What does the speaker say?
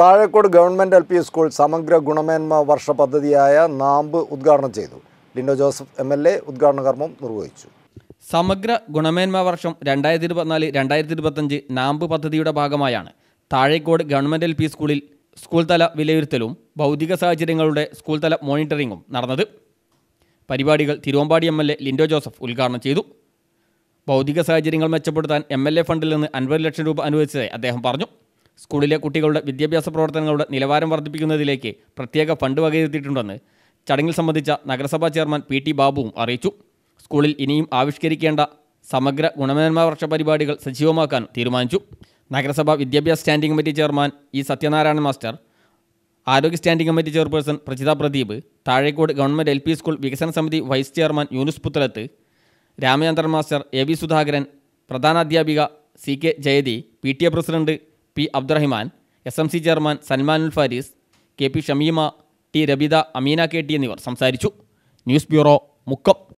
Thazhekode government L P school സമഗ്ര ഗുണമേന്മ വർഷ പദ്ധതിയായ നാമ്പ് ഉദ്ഘാടനം ചെയ്തു Lindo Joseph M L A ഉദ്ഘാടന കർമ്മം നിർവഹിച്ചു സമഗ്ര ഗുണമേന്മ വർഷം രണ്ടായിരത്തി ഇരുപത്തിനാല് രണ്ടായിരത്തി ഇരുപത്തഞ്ച് നാമ്പ് പദ്ധതിയുടെ ഭാഗമായാണ് താഴേക്കോട് ഗവൺമെൻറ് എൽ പി സ്കൂളിൽ സ്കൂൾ തല വിലയിരുത്തലും ഭൗതിക സാഹചര്യങ്ങളുടെ സ്കൂൾ തല മോണിറ്ററിംഗും നടന്നത് പരിപാടികൾ Thiruvambady M L A Lindo Joseph ഉദ്ഘാടനം ചെയ്തു ഭൗതിക സാഹചര്യങ്ങൾ മെച്ചപ്പെടുത്താൻ എം എൽ എ ഫണ്ടിൽ നിന്ന് അൻപത് ലക്ഷം രൂപ അനുവദിച്ചതായി അദ്ദേഹം പറഞ്ഞു സ്കൂളിലെ കുട്ടികളുടെ വിദ്യാഭ്യാസ പ്രവർത്തനങ്ങളുടെ നിലവാരം വർദ്ധിപ്പിക്കുന്നതിലേക്ക് പ്രത്യേക ഫണ്ട് വകയിരുത്തിയിട്ടുണ്ടെന്ന് ചടങ്ങിൽ സംബന്ധിച്ച നഗരസഭാ ചെയർമാൻ പി ടി ബാബുവും അറിയിച്ചു സ്കൂളിൽ ഇനിയും ആവിഷ്കരിക്കേണ്ട സമഗ്ര ഗുണമേന്മ വർഷ പരിപാടികൾ സജീവമാക്കാൻ തീരുമാനിച്ചു നഗരസഭാ വിദ്യാഭ്യാസ standing committee chairman E Sathyanarayana master ആരോഗ്യ standing committee chairperson Prajitha Pradeep Thazhekode government L school വികസന സമിതി vice chairman Yunus Puthalath Ramachandran master A V Sudhakaran പ്രധാനാധ്യാപിക C K Jayathi P T A president P Abdurahiman S M C chairman ഉൽ Faris K P Shameema T Rabitha Ameena K T എന്നിവർ സംസാരിച്ചു news bureau Mukkam